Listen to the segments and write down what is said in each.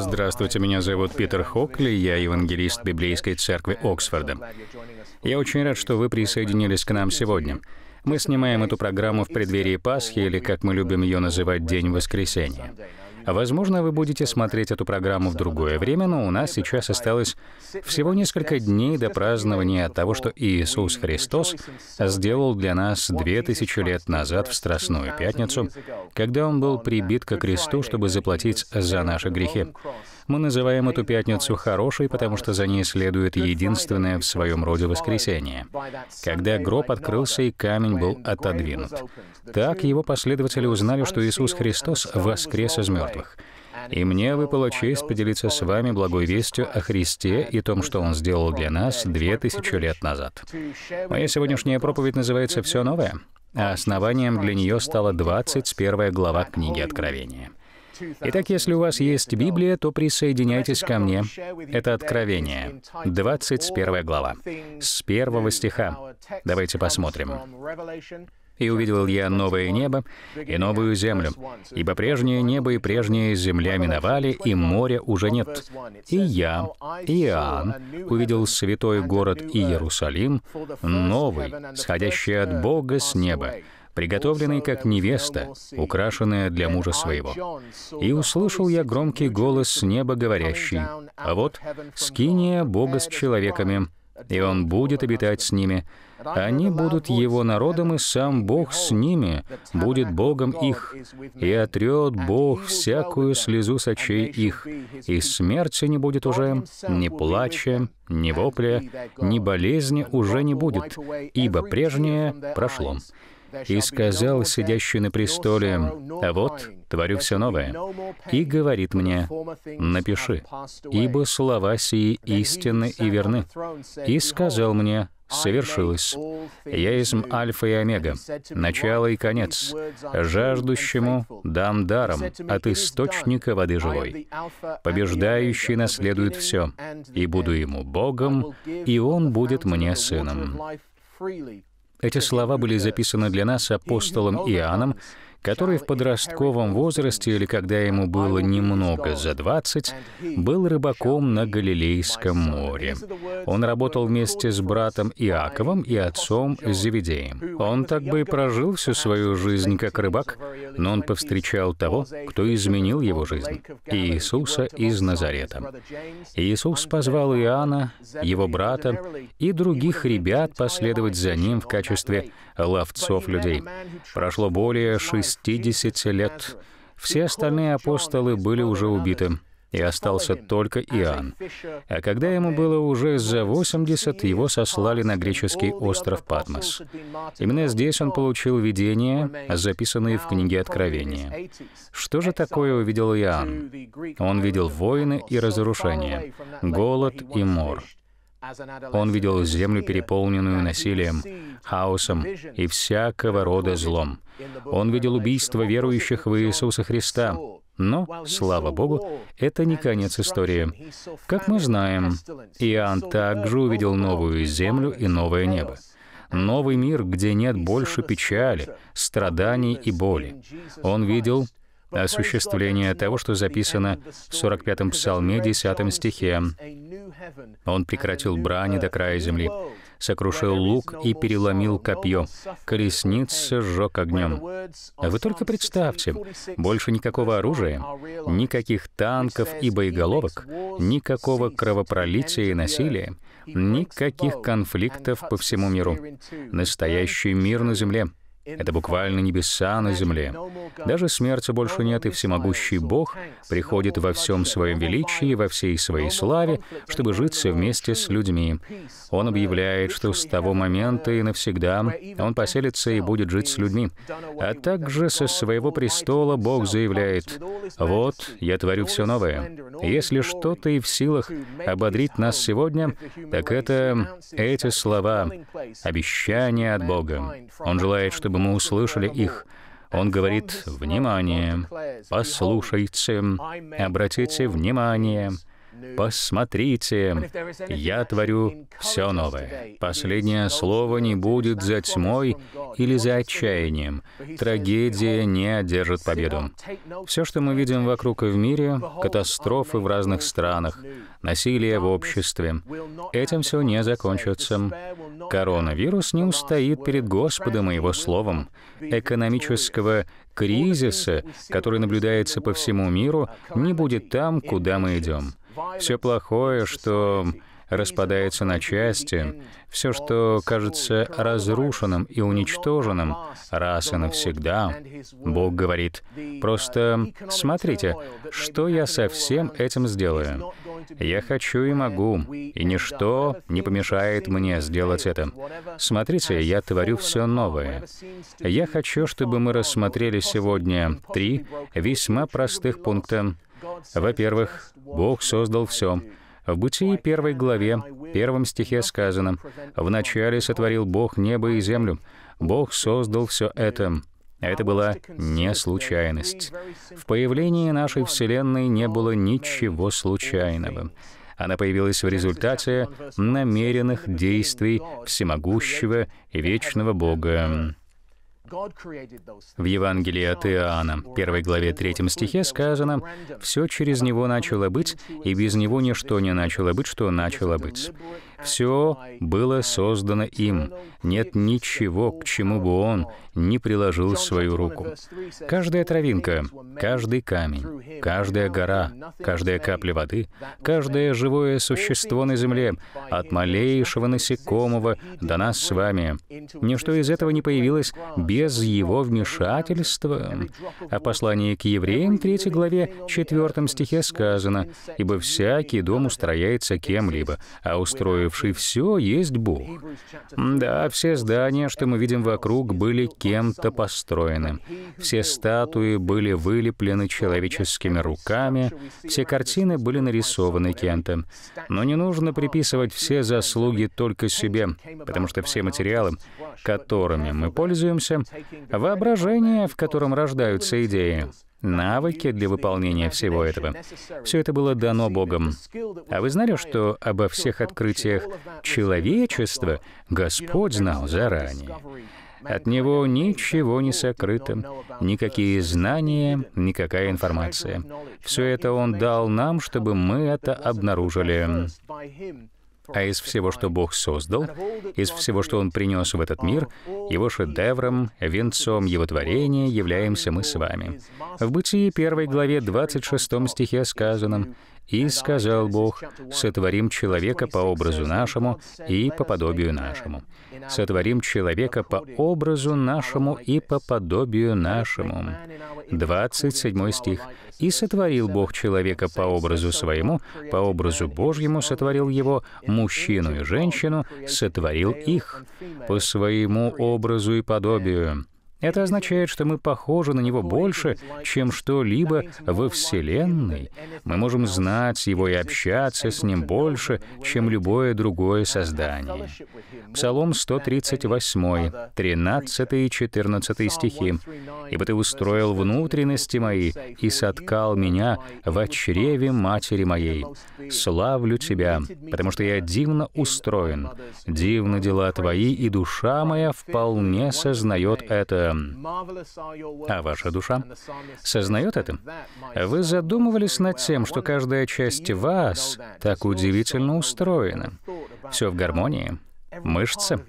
Здравствуйте, меня зовут Питер Хокли, я евангелист Библейской церкви Оксфорда. Я очень рад, что вы присоединились к нам сегодня. Мы снимаем эту программу в преддверии Пасхи, или, как мы любим ее называть, День Воскресения. Возможно, вы будете смотреть эту программу в другое время, но у нас сейчас осталось всего несколько дней до празднования того, что Иисус Христос сделал для нас две тысячи лет назад в Страстную Пятницу, когда Он был прибит ко кресту, чтобы заплатить за наши грехи. Мы называем эту пятницу хорошей, потому что за ней следует единственное в своем роде воскресенье, когда гроб открылся и камень был отодвинут. Так его последователи узнали, что Иисус Христос воскрес из мертвых обстоятельствах. И мне выпала честь поделиться с вами благой вестью о Христе и том, что Он сделал для нас две тысячи лет назад. Моя сегодняшняя проповедь называется «Все новое», а основанием для нее стала 21 глава книги Откровения. Итак, если у вас есть Библия, то присоединяйтесь ко мне. Это Откровение, 21 глава, с первого стиха. Давайте посмотрим. И увидел я новое небо и новую землю, ибо прежнее небо и прежняя земля миновали, и моря уже нет. И я, Иоанн, увидел святой город и Иерусалим, новый, сходящий от Бога с неба, приготовленный как невеста, украшенная для мужа своего. И услышал я громкий голос с неба, говорящий, «А вот скиния Бога с человеками, и он будет обитать с ними, они будут Его народом, и сам Бог с ними будет Богом их, и отрет Бог всякую слезу с очей их, и смерти не будет уже, ни плача, ни вопля, ни болезни уже не будет, ибо прежнее прошло» и сказал сидящий на престоле, «А вот, творю все новое», и говорит мне, «Напиши, ибо слова сии истинны и верны». И сказал мне, совершилось. Я изм Альфа и Омега, начало и конец. Жаждущему дам даром от источника воды живой. Побеждающий наследует все, и буду ему Богом, и он будет мне сыном. Эти слова были записаны для нас апостолом Иоанном который в подростковом возрасте или когда ему было немного за 20, был рыбаком на Галилейском море. Он работал вместе с братом Иаковом и отцом Зеведеем. Он так бы и прожил всю свою жизнь как рыбак, но он повстречал того, кто изменил его жизнь, Иисуса из Назарета. Иисус позвал Иоанна, его брата и других ребят последовать за ним в качестве ловцов людей. Прошло более шести 60 лет. Все остальные апостолы были уже убиты, и остался только Иоанн. А когда ему было уже за 80, его сослали на греческий остров Патмос. Именно здесь он получил видения, записанные в книге Откровения. Что же такое увидел Иоанн? Он видел войны и разрушения, голод и мор. Он видел землю, переполненную насилием, хаосом и всякого рода злом. Он видел убийство верующих в Иисуса Христа. Но, слава Богу, это не конец истории. Как мы знаем, Иоанн также увидел новую землю и новое небо. Новый мир, где нет больше печали, страданий и боли. Он видел осуществление того, что записано в 45-м псалме, 10 стихе. Он прекратил брани до края земли сокрушил лук и переломил копье, колесница сжег огнем. Вы только представьте, больше никакого оружия, никаких танков и боеголовок, никакого кровопролития и насилия, никаких конфликтов по всему миру. Настоящий мир на земле — это буквально небеса на земле. Даже смерти больше нет, и всемогущий Бог приходит во всем своем величии, во всей своей славе, чтобы жить все вместе с людьми. Он объявляет, что с того момента и навсегда Он поселится и будет жить с людьми. А также со своего престола Бог заявляет, «Вот, я творю все новое». Если что-то и в силах ободрить нас сегодня, так это эти слова, обещания от Бога. Он желает, чтобы чтобы мы услышали их. Он говорит, «Внимание! Послушайте! Обратите внимание! Посмотрите, я творю все новое. Последнее слово не будет за тьмой или за отчаянием. Трагедия не одержит победу. Все, что мы видим вокруг и в мире, катастрофы в разных странах, насилие в обществе, этим все не закончится. Коронавирус не устоит перед Господом и Его Словом. Экономического кризиса, который наблюдается по всему миру, не будет там, куда мы идем. Все плохое, что распадается на части, все, что кажется разрушенным и уничтоженным, раз и навсегда. Бог говорит, просто смотрите, что я со всем этим сделаю. Я хочу и могу, и ничто не помешает мне сделать это. Смотрите, я творю все новое. Я хочу, чтобы мы рассмотрели сегодня три весьма простых пункта во-первых, Бог создал все. В Бытии первой главе, первом стихе сказано, «Вначале сотворил Бог небо и землю. Бог создал все это». Это была не случайность. В появлении нашей Вселенной не было ничего случайного. Она появилась в результате намеренных действий всемогущего и вечного Бога. В Евангелии от Иоанна, 1 главе 3 стихе сказано, «Все через Него начало быть, и без Него ничто не начало быть, что начало быть». Все было создано им. Нет ничего, к чему бы он не приложил свою руку. Каждая травинка, каждый камень, каждая гора, каждая капля воды, каждое живое существо на земле, от малейшего насекомого до нас с вами. Ничто из этого не появилось без его вмешательства. О послании к евреям 3 главе 4 стихе сказано, «Ибо всякий дом устрояется кем-либо, а устроив сотворивший все, есть Бог. Да, все здания, что мы видим вокруг, были кем-то построены. Все статуи были вылеплены человеческими руками, все картины были нарисованы кем-то. Но не нужно приписывать все заслуги только себе, потому что все материалы, которыми мы пользуемся, воображение, в котором рождаются идеи, навыки для выполнения всего этого. Все это было дано Богом. А вы знали, что обо всех открытиях человечества Господь знал заранее? От него ничего не сокрыто, никакие знания, никакая информация. Все это он дал нам, чтобы мы это обнаружили а из всего, что Бог создал, из всего, что Он принес в этот мир, Его шедевром, венцом Его творения являемся мы с вами. В Бытии 1 главе 26 стихе сказано, и сказал Бог, сотворим человека по образу нашему и по подобию нашему. Сотворим человека по образу нашему и по подобию нашему. 27 стих. И сотворил Бог человека по образу своему, по образу Божьему сотворил его, мужчину и женщину сотворил их по своему образу и подобию. Это означает, что мы похожи на Него больше, чем что-либо во Вселенной. Мы можем знать Его и общаться с Ним больше, чем любое другое создание. Псалом 138, 13 и 14 стихи. «Ибо Ты устроил внутренности мои и соткал меня в чреве матери моей. Славлю Тебя, потому что я дивно устроен. Дивны дела Твои, и душа моя вполне сознает это Эм, а ваша душа сознает это? Вы задумывались над тем, что каждая часть вас так удивительно устроена. Все в гармонии. Мышцы,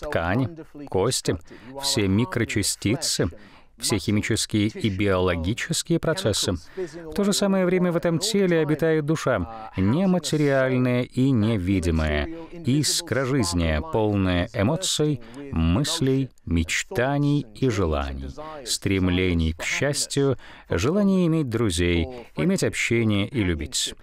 ткани, кости, все микрочастицы все химические и биологические процессы. В то же самое время в этом теле обитает душа, нематериальная и невидимая, искра жизни, полная эмоций, мыслей, мечтаний и желаний, стремлений к счастью, желания иметь друзей, иметь общение и любить.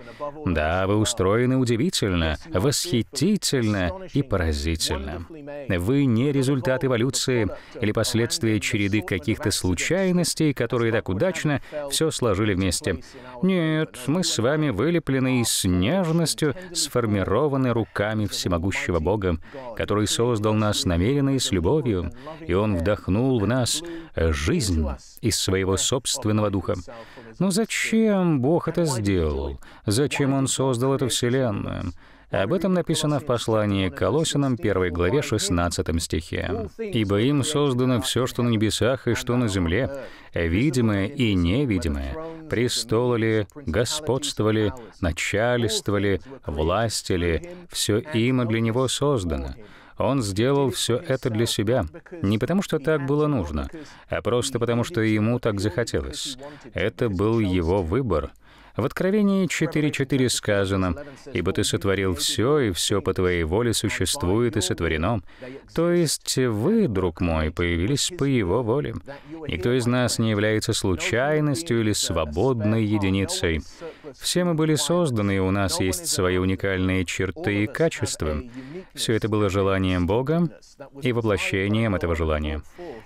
Да, вы устроены удивительно, восхитительно и поразительно. Вы не результат эволюции или последствия череды каких-то случайностей, которые так удачно все сложили вместе. Нет, мы с вами вылеплены и с нежностью сформированы руками всемогущего Бога, который создал нас намеренно и с любовью, и Он вдохнул в нас жизнь из своего собственного духа. Но зачем Бог это сделал? Зачем Он создал эту Вселенную? Об этом написано в послании к Колосинам 1 главе 16 стихе. «Ибо им создано все, что на небесах и что на земле, видимое и невидимое, престолы ли, господство ли, начальство все им и для него создано, он сделал все это для себя. Не потому, что так было нужно, а просто потому, что ему так захотелось. Это был его выбор. В Откровении 4.4 сказано, «Ибо ты сотворил все, и все по твоей воле существует и сотворено». То есть вы, друг мой, появились по его воле. Никто из нас не является случайностью или свободной единицей. Все мы были созданы, и у нас есть свои уникальные черты и качества. Все это было желанием Бога и воплощением этого желания.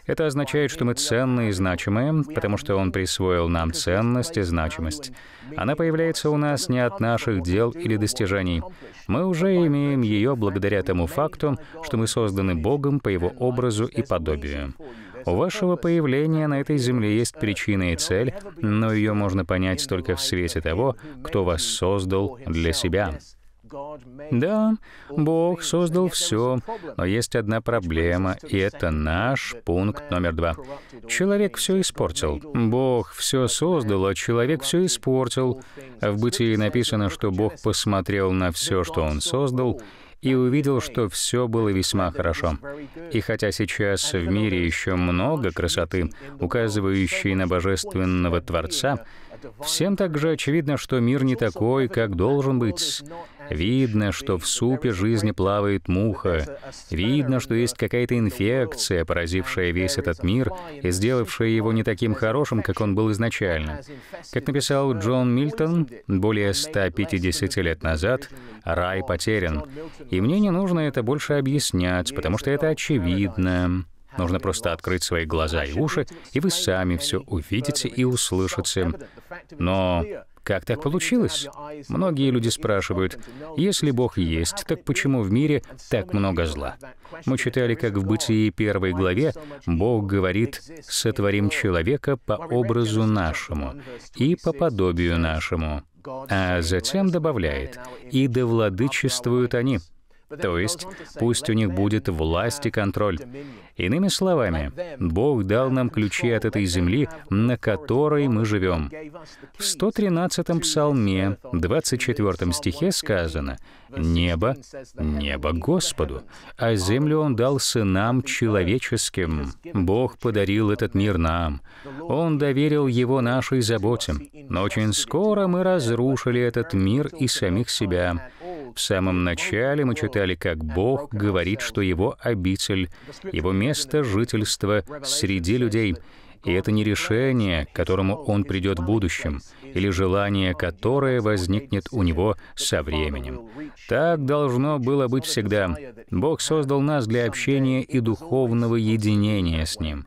Это означает, что мы ценные и значимые, потому что Он присвоил нам ценность и значимость. Она появляется у нас не от наших дел или достижений. Мы уже имеем ее благодаря тому факту, что мы созданы Богом по Его образу и подобию. У вашего появления на этой земле есть причина и цель, но ее можно понять только в свете того, кто вас создал для себя. Да, Бог создал все, но есть одна проблема, и это наш пункт номер два. Человек все испортил. Бог все создал, а человек все испортил. В Бытии написано, что Бог посмотрел на все, что Он создал, и увидел, что все было весьма хорошо. И хотя сейчас в мире еще много красоты, указывающей на божественного Творца, всем также очевидно, что мир не такой, как должен быть. Видно, что в супе жизни плавает муха. Видно, что есть какая-то инфекция, поразившая весь этот мир и сделавшая его не таким хорошим, как он был изначально. Как написал Джон Мильтон более 150 лет назад, рай потерян. И мне не нужно это больше объяснять, потому что это очевидно. Нужно просто открыть свои глаза и уши, и вы сами все увидите и услышите. Но как так получилось? Многие люди спрашивают, если Бог есть, так почему в мире так много зла? Мы читали, как в Бытии первой главе Бог говорит «сотворим человека по образу нашему и по подобию нашему». А затем добавляет «и владычествуют они». То есть пусть у них будет власть и контроль. Иными словами, Бог дал нам ключи от этой земли, на которой мы живем. В 113-м псалме, 24 стихе сказано, «Небо, небо Господу, а землю Он дал сынам человеческим. Бог подарил этот мир нам. Он доверил его нашей заботе. Но очень скоро мы разрушили этот мир и самих себя». В самом начале мы читали, как Бог говорит, что его обитель, его место жительства среди людей, и это не решение, к которому он придет в будущем, или желание, которое возникнет у него со временем. Так должно было быть всегда. Бог создал нас для общения и духовного единения с Ним.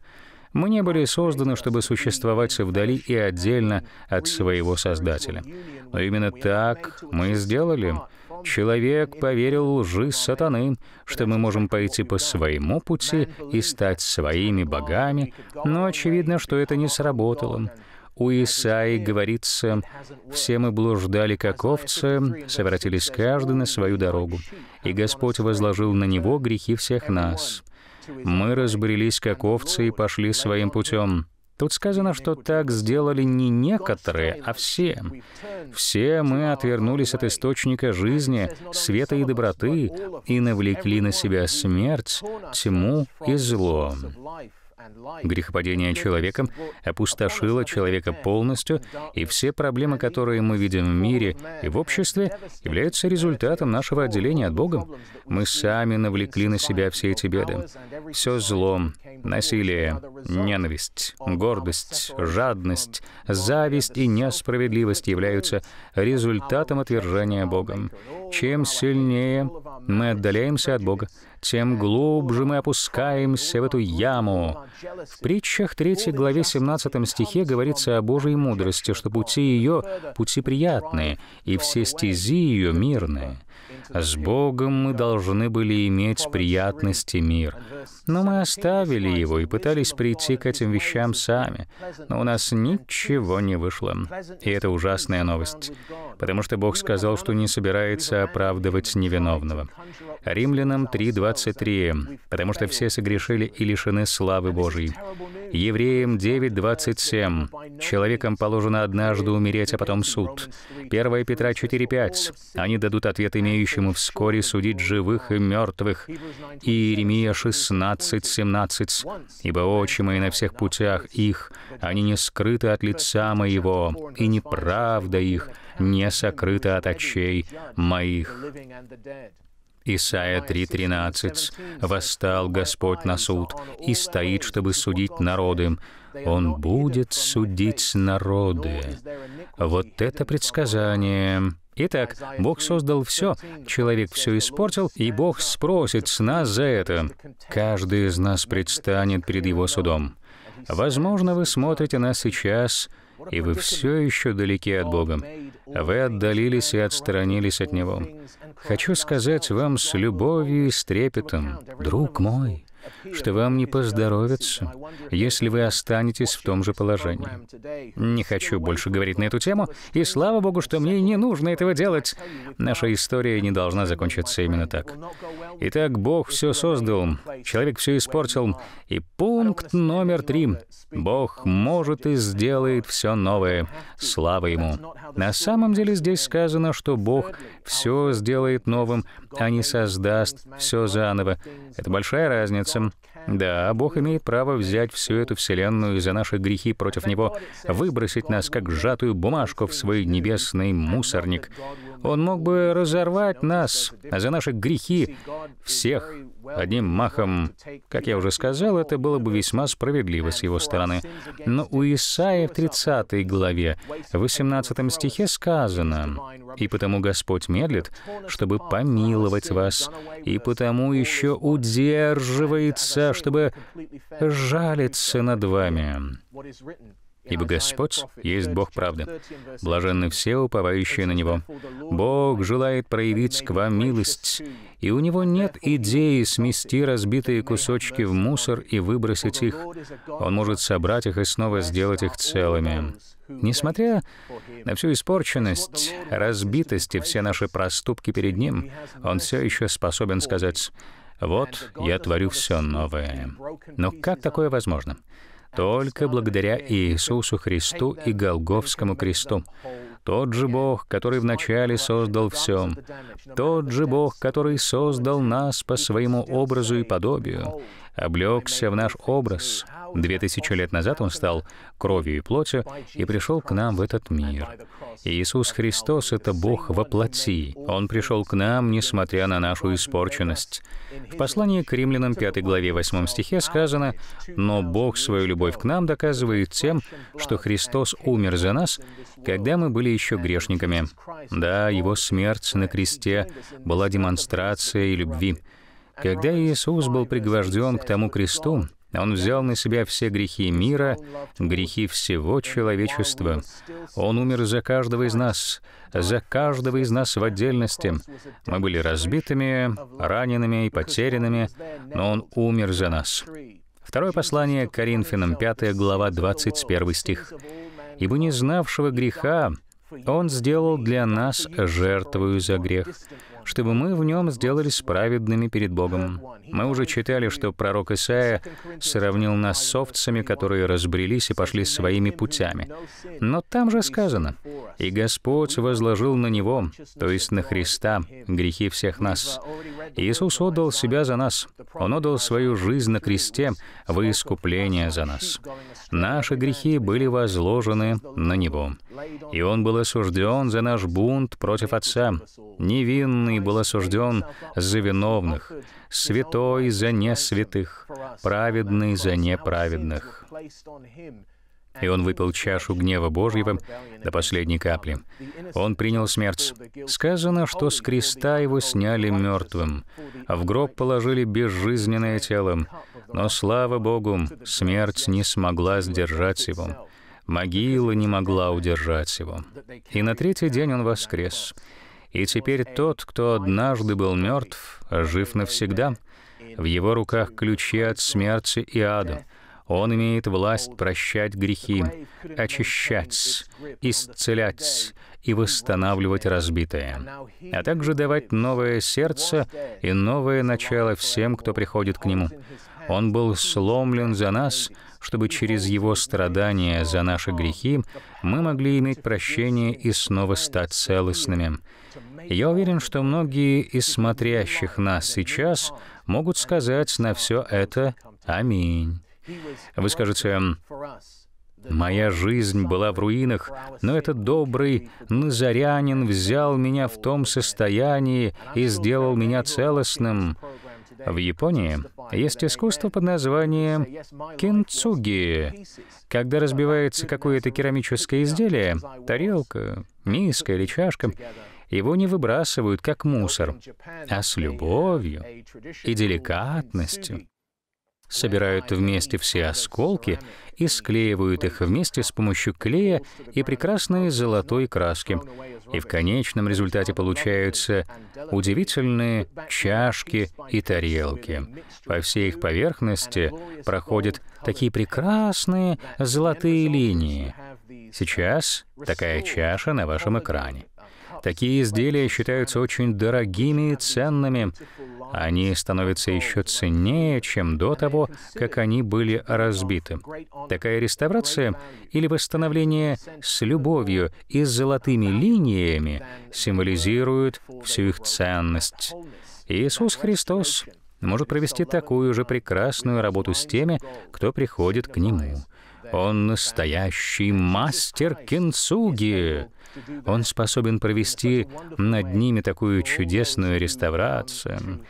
Мы не были созданы, чтобы существовать вдали и отдельно от своего Создателя. Но именно так мы и сделали — Человек поверил лжи сатаны, что мы можем пойти по своему пути и стать своими богами, но очевидно, что это не сработало. У Исаи говорится, «Все мы блуждали, как овцы, совратились каждый на свою дорогу, и Господь возложил на него грехи всех нас. Мы разбрелись, как овцы, и пошли своим путем». Тут сказано, что так сделали не некоторые, а все. Все мы отвернулись от источника жизни, света и доброты и навлекли на себя смерть, тьму и зло. Грехопадение человеком опустошило человека полностью, и все проблемы, которые мы видим в мире и в обществе, являются результатом нашего отделения от Бога. Мы сами навлекли на себя все эти беды. Все зло, насилие, ненависть, гордость, жадность, зависть и несправедливость являются результатом отвержения Богом. Чем сильнее мы отдаляемся от Бога, тем глубже мы опускаемся в эту яму. В притчах 3 главе 17 стихе говорится о Божьей мудрости, что пути ее — пути приятные, и все стези ее мирные. С Богом мы должны были иметь и мир, но мы оставили его и пытались прийти к этим вещам сами, но у нас ничего не вышло. И это ужасная новость, потому что Бог сказал, что не собирается оправдывать невиновного. Римлянам 3.23, потому что все согрешили и лишены славы Божьей. Евреям 9.27. Человеком положено однажды умереть, а потом суд. 1 Петра 4.5. Они дадут ответ имеющему вскоре судить живых и мертвых. И Иеремия 16.17. Ибо очи мои на всех путях их, они не скрыты от лица моего, и неправда их не сокрыта от очей моих. Исайя 3.13. «Восстал Господь на суд и стоит, чтобы судить народы. Он будет судить народы». Вот это предсказание. Итак, Бог создал все, человек все испортил, и Бог спросит с нас за это. Каждый из нас предстанет перед Его судом. Возможно, вы смотрите нас сейчас — и вы все еще далеки от Бога. Вы отдалились и отстранились от Него. Хочу сказать вам с любовью и с трепетом, друг мой, что вам не поздоровится, если вы останетесь в том же положении. Не хочу больше говорить на эту тему, и слава богу, что мне не нужно этого делать. Наша история не должна закончиться именно так. Итак, Бог все создал, человек все испортил, и пункт номер три. Бог может и сделает все новое. Слава Ему. На самом деле здесь сказано, что Бог все сделает новым, а не создаст все заново. Это большая разница. momentum Да, Бог имеет право взять всю эту вселенную и за наши грехи против Него, выбросить нас, как сжатую бумажку, в свой небесный мусорник. Он мог бы разорвать нас за наши грехи, всех, одним махом. Как я уже сказал, это было бы весьма справедливо с его стороны. Но у Исаия в 30 главе, в 18 стихе сказано, «И потому Господь медлит, чтобы помиловать вас, и потому еще удерживается, чтобы жалиться над вами. Ибо Господь есть Бог правды. Блаженны все, уповающие на Него. Бог желает проявить к вам милость, и у Него нет идеи смести разбитые кусочки в мусор и выбросить их. Он может собрать их и снова сделать их целыми. Несмотря на всю испорченность, разбитость и все наши проступки перед Ним, Он все еще способен сказать вот, я творю все новое. Но как такое возможно? Только благодаря Иисусу Христу и Голговскому кресту. Тот же Бог, который вначале создал все, тот же Бог, который создал нас по своему образу и подобию, облегся в наш образ. Две тысячи лет назад Он стал кровью и плотью и пришел к нам в этот мир. Иисус Христос — это Бог во плоти. Он пришел к нам, несмотря на нашу испорченность. В послании к римлянам 5 главе 8 стихе сказано, «Но Бог свою любовь к нам доказывает тем, что Христос умер за нас, когда мы были еще грешниками». Да, Его смерть на кресте была демонстрацией любви. Когда Иисус был пригвожден к тому кресту, Он взял на себя все грехи мира, грехи всего человечества. Он умер за каждого из нас, за каждого из нас в отдельности. Мы были разбитыми, ранеными и потерянными, но Он умер за нас. Второе послание к Коринфянам, 5 глава, 21 стих. «Ибо не знавшего греха, Он сделал для нас жертвую за грех, чтобы мы в нем сделались праведными перед Богом. Мы уже читали, что пророк Исаия сравнил нас с овцами, которые разбрелись и пошли своими путями. Но там же сказано, и Господь возложил на Него, то есть на Христа, грехи всех нас. Иисус отдал Себя за нас. Он отдал свою жизнь на кресте в искупление за нас. Наши грехи были возложены на Него. И Он был осужден за наш бунт против Отца. Невинный был осужден за виновных, святой за несвятых, праведный за неправедных и он выпил чашу гнева Божьего до последней капли. Он принял смерть. Сказано, что с креста его сняли мертвым, а в гроб положили безжизненное тело. Но, слава Богу, смерть не смогла сдержать его. Могила не могла удержать его. И на третий день он воскрес. И теперь тот, кто однажды был мертв, жив навсегда. В его руках ключи от смерти и ада — он имеет власть прощать грехи, очищать, исцелять и восстанавливать разбитое, а также давать новое сердце и новое начало всем, кто приходит к Нему. Он был сломлен за нас, чтобы через Его страдания за наши грехи мы могли иметь прощение и снова стать целостными. Я уверен, что многие из смотрящих нас сейчас могут сказать на все это «Аминь». Вы скажете, Моя жизнь была в руинах, но этот добрый назарянин взял меня в том состоянии и сделал меня целостным. В Японии есть искусство под названием кинцуги. Когда разбивается какое-то керамическое изделие, тарелка, миска или чашка, его не выбрасывают как мусор, а с любовью и деликатностью собирают вместе все осколки и склеивают их вместе с помощью клея и прекрасной золотой краски. И в конечном результате получаются удивительные чашки и тарелки. По всей их поверхности проходят такие прекрасные золотые линии. Сейчас такая чаша на вашем экране. Такие изделия считаются очень дорогими и ценными. Они становятся еще ценнее, чем до того, как они были разбиты. Такая реставрация или восстановление с любовью и с золотыми линиями символизирует всю их ценность. Иисус Христос может провести такую же прекрасную работу с теми, кто приходит к Нему. Он настоящий мастер кинцуги. Он способен провести над ними такую чудесную реставрацию.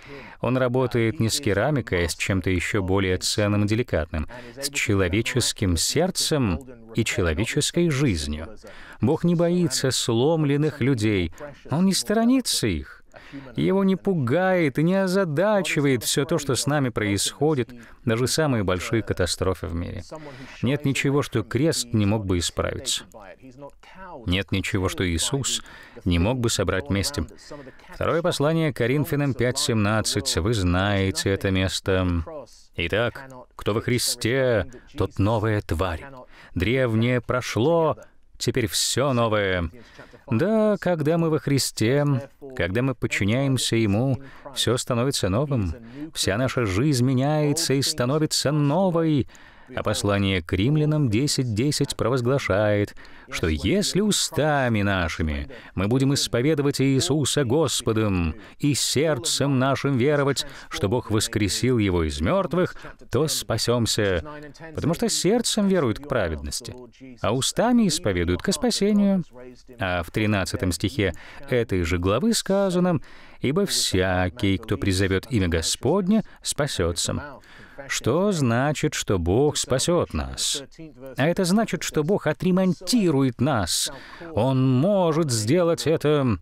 Он работает не с керамикой, а с чем-то еще более ценным и деликатным, с человеческим сердцем и человеческой жизнью. Бог не боится сломленных людей, Он не сторонится их. Его не пугает и не озадачивает все то, что с нами происходит, даже самые большие катастрофы в мире. Нет ничего, что крест не мог бы исправиться. Нет ничего, что Иисус не мог бы собрать вместе. Второе послание Коринфянам 5.17. Вы знаете это место. Итак, кто во Христе, тот новая тварь. Древнее прошло, теперь все новое. Да, когда мы во Христе, когда мы подчиняемся Ему, все становится новым. Вся наша жизнь меняется и становится новой. А послание к римлянам 10.10 10 провозглашает, что если устами нашими мы будем исповедовать Иисуса Господом и сердцем нашим веровать, что Бог воскресил Его из мертвых, то спасемся, потому что сердцем веруют к праведности, а устами исповедуют к спасению. А в 13 стихе этой же главы сказано, «Ибо всякий, кто призовет имя Господне, спасется» что значит, что Бог спасет нас. А это значит, что Бог отремонтирует нас. Он может сделать это.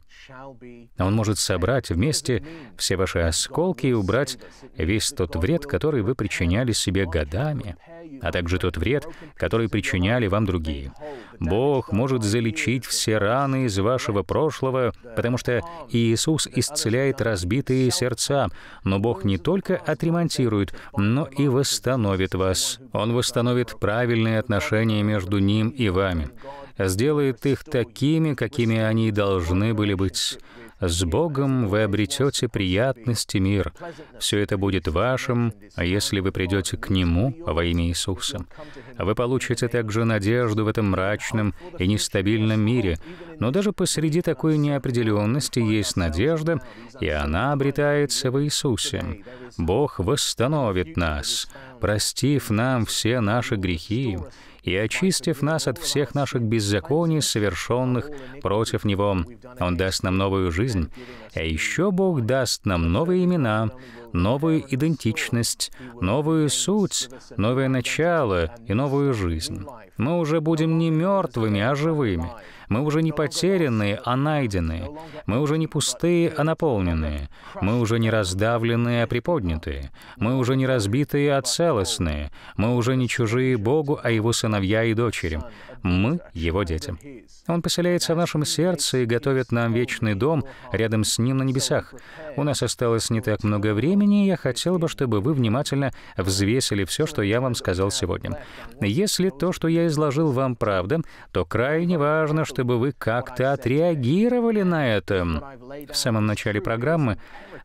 Он может собрать вместе все ваши осколки и убрать весь тот вред, который вы причиняли себе годами, а также тот вред, который причиняли вам другие. Бог может залечить все раны из вашего прошлого, потому что Иисус исцеляет разбитые сердца, но Бог не только отремонтирует, но и восстановит вас. Он восстановит правильные отношения между Ним и вами, сделает их такими, какими они должны были быть. С Богом вы обретете приятность и мир. Все это будет вашим, а если вы придете к Нему во имя Иисуса. Вы получите также надежду в этом мрачном и нестабильном мире, но даже посреди такой неопределенности есть надежда, и она обретается в Иисусе. Бог восстановит нас, простив нам все наши грехи, и очистив нас от всех наших беззаконий, совершенных против Него. Он даст нам новую жизнь, а еще Бог даст нам новые имена, новую идентичность, новую суть, новое начало и новую жизнь. Мы уже будем не мертвыми, а живыми. Мы уже не потерянные, а найденные. Мы уже не пустые, а наполненные. Мы уже не раздавленные, а приподнятые. Мы уже не разбитые, а целостные. Мы уже не чужие Богу, а Его сыновья и дочери. Мы — Его дети. Он поселяется в нашем сердце и готовит нам вечный дом рядом с Ним на небесах. У нас осталось не так много времени, и я хотел бы, чтобы вы внимательно взвесили все, что я вам сказал сегодня. Если то, что я изложил вам, правда, то крайне важно, что чтобы вы как-то отреагировали на это. В самом начале программы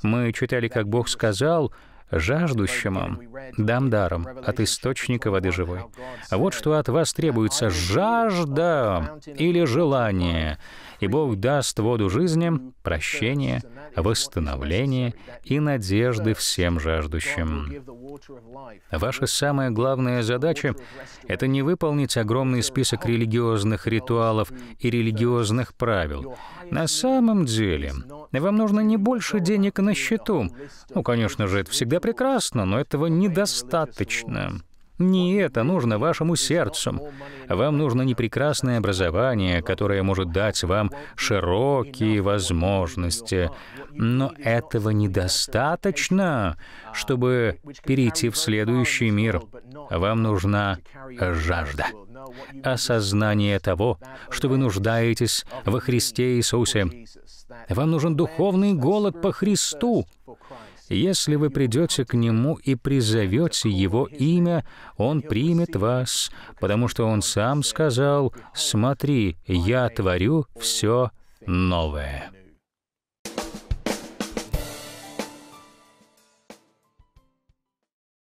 мы читали, как Бог сказал, жаждущему дам даром от источника воды живой. Вот что от вас требуется — жажда или желание и Бог даст воду жизни, прощение, восстановление и надежды всем жаждущим. Ваша самая главная задача — это не выполнить огромный список религиозных ритуалов и религиозных правил. На самом деле, вам нужно не больше денег на счету. Ну, конечно же, это всегда прекрасно, но этого недостаточно. Не это нужно вашему сердцу. Вам нужно не прекрасное образование, которое может дать вам широкие возможности. Но этого недостаточно, чтобы перейти в следующий мир. Вам нужна жажда. Осознание того, что вы нуждаетесь во Христе Иисусе. Вам нужен духовный голод по Христу. Если вы придете к Нему и призовете Его имя, Он примет вас, потому что Он сам сказал, «Смотри, я творю все новое».